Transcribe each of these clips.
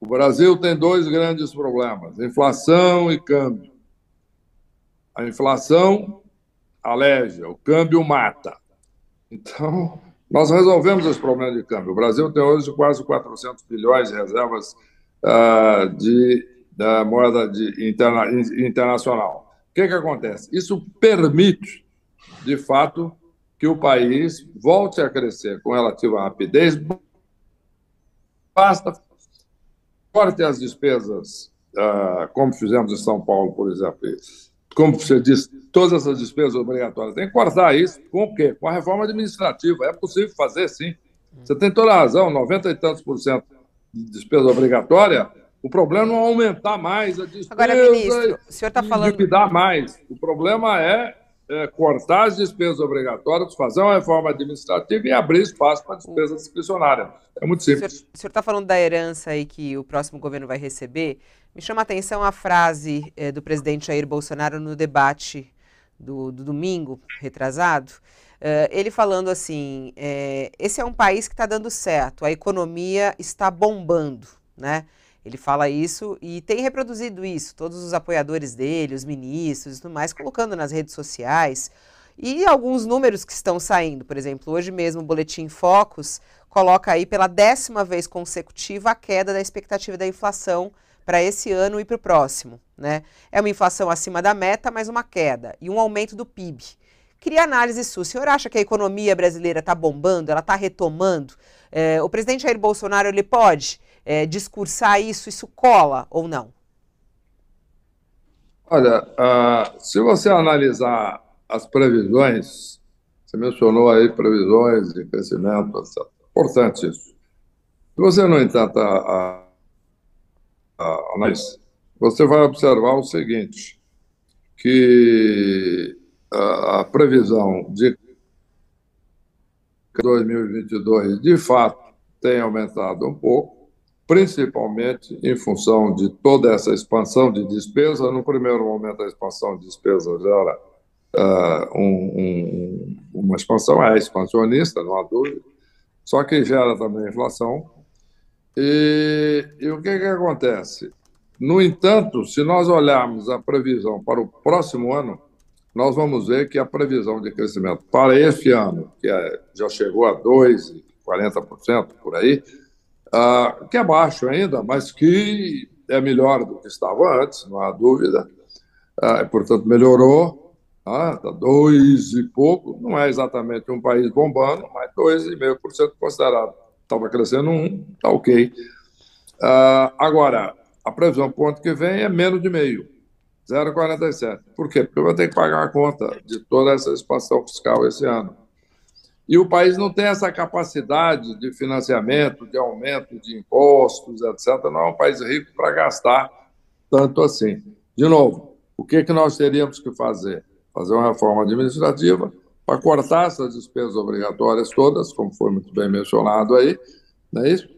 O Brasil tem dois grandes problemas: inflação e câmbio. A inflação aleja, o câmbio mata. Então, nós resolvemos esse problema de câmbio. O Brasil tem hoje quase 400 bilhões de reservas uh, de, da moeda de interna, internacional. O que, que acontece? Isso permite, de fato, que o país volte a crescer com relativa rapidez. Basta cortem as despesas, ah, como fizemos em São Paulo, por exemplo, como você disse, todas essas despesas obrigatórias. Tem que cortar isso com o quê? Com a reforma administrativa. É possível fazer, sim. Você tem toda a razão, 90 e tantos por cento de despesa obrigatória. O problema não é aumentar mais a despesa. Agora, ministro, o senhor está falando. mais. O problema é é, cortar as despesas obrigatórias, fazer uma reforma administrativa e abrir espaço para despesa discricionária. É muito simples. O senhor está falando da herança aí que o próximo governo vai receber. Me chama a atenção a frase é, do presidente Jair Bolsonaro no debate do, do domingo, retrasado. Uh, ele falando assim: é, esse é um país que está dando certo, a economia está bombando, né? Ele fala isso e tem reproduzido isso, todos os apoiadores dele, os ministros e tudo mais, colocando nas redes sociais. E alguns números que estão saindo, por exemplo, hoje mesmo o Boletim Focus coloca aí pela décima vez consecutiva a queda da expectativa da inflação para esse ano e para o próximo. Né? É uma inflação acima da meta, mas uma queda e um aumento do PIB. Cria análise sua. O senhor acha que a economia brasileira está bombando, ela está retomando? É, o presidente Jair Bolsonaro ele pode é, discursar isso, isso cola ou não? Olha, uh, se você analisar as previsões, você mencionou aí previsões de crescimento, etc. Importante isso. Se você, não entanto, a, a, mas você vai observar o seguinte, que a, a previsão de 2022, de fato, tem aumentado um pouco, principalmente em função de toda essa expansão de despesa. No primeiro momento, a expansão de despesa gera uh, um, um, uma expansão, é expansionista, não há dúvida, só que gera também inflação. E, e o que, que acontece? No entanto, se nós olharmos a previsão para o próximo ano, nós vamos ver que a previsão de crescimento para este ano, que é, já chegou a 2,40% por aí, uh, que é baixo ainda, mas que é melhor do que estava antes, não há dúvida. Uh, portanto, melhorou, está ah, uh, dois e pouco, não é exatamente um país bombando, mas 2,5% considerado. Estava crescendo um, está ok. Uh, agora, a previsão para o ano que vem é menos de meio, 0,47. Por quê? Porque eu vou ter que pagar a conta de toda essa expansão fiscal esse ano. E o país não tem essa capacidade de financiamento, de aumento de impostos, etc. Não é um país rico para gastar tanto assim. De novo, o que, que nós teríamos que fazer? Fazer uma reforma administrativa para cortar essas despesas obrigatórias todas, como foi muito bem mencionado aí, não é isso?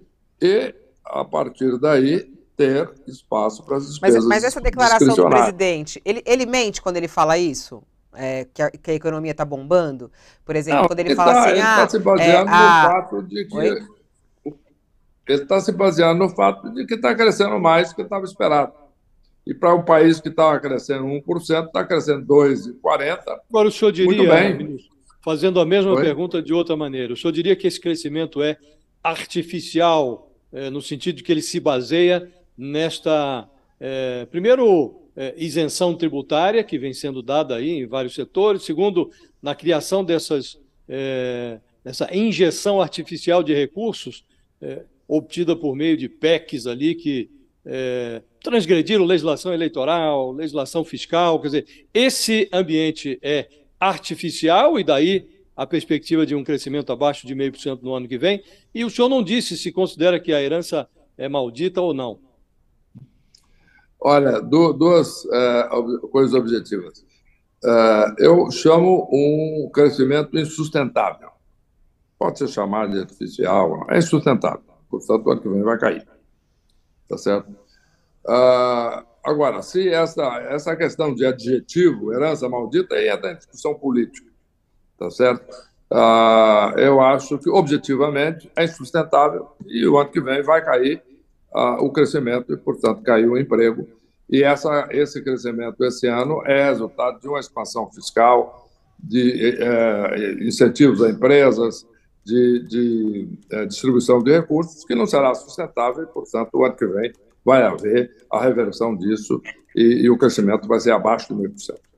E, a partir daí, ter espaço para as despesas. Mas, mas essa declaração do presidente, ele, ele mente quando ele fala isso? É, que, a, que, a, economia está bombando? Por exemplo, não, quando ele, ele fala tá, assim. Ele está ah, se é, baseando é, no a... Ah, fato de que. Oi? Ele está se baseando no fato de que está crescendo mais do que estava esperado. E para um país que estava crescendo 1%, está crescendo 2,40%. Agora, o senhor diria, fazendo a mesma Oi? pergunta de outra maneira, o senhor diria que esse crescimento é artificial, é, no sentido de que ele se baseia nesta. É, primeiro, é, isenção tributária, que vem sendo dada aí em vários setores. Segundo, na criação dessas, é, dessa injeção artificial de recursos, é, obtida por meio de PECs ali, que é, transgrediram legislação eleitoral, legislação fiscal. Quer dizer, esse ambiente é artificial e daí a perspectiva de um crescimento abaixo de meio por cento no ano que vem. E o senhor não disse se considera que a herança é maldita ou não. Olha, duas eh, coisas objetivas. Eh, eu chamo um crescimento insustentável. Pode ser chamado de artificial, é insustentável. Portanto, o ano que vem vai cair. Tá certo? Eh, agora, se essa, essa questão de adjetivo, herança maldita, aí é da discussão política. Tá certo? eu acho que, objetivamente, é insustentável e o ano que vem vai cair uh, o crescimento e, portanto, caiu o emprego. E essa, esse crescimento esse ano é resultado de uma expansão fiscal, de é, é, incentivos a empresas, de, de é, distribuição de recursos, que não será sustentável e, portanto, o ano que vem vai haver a reversão disso e, e o crescimento vai ser abaixo de 1%.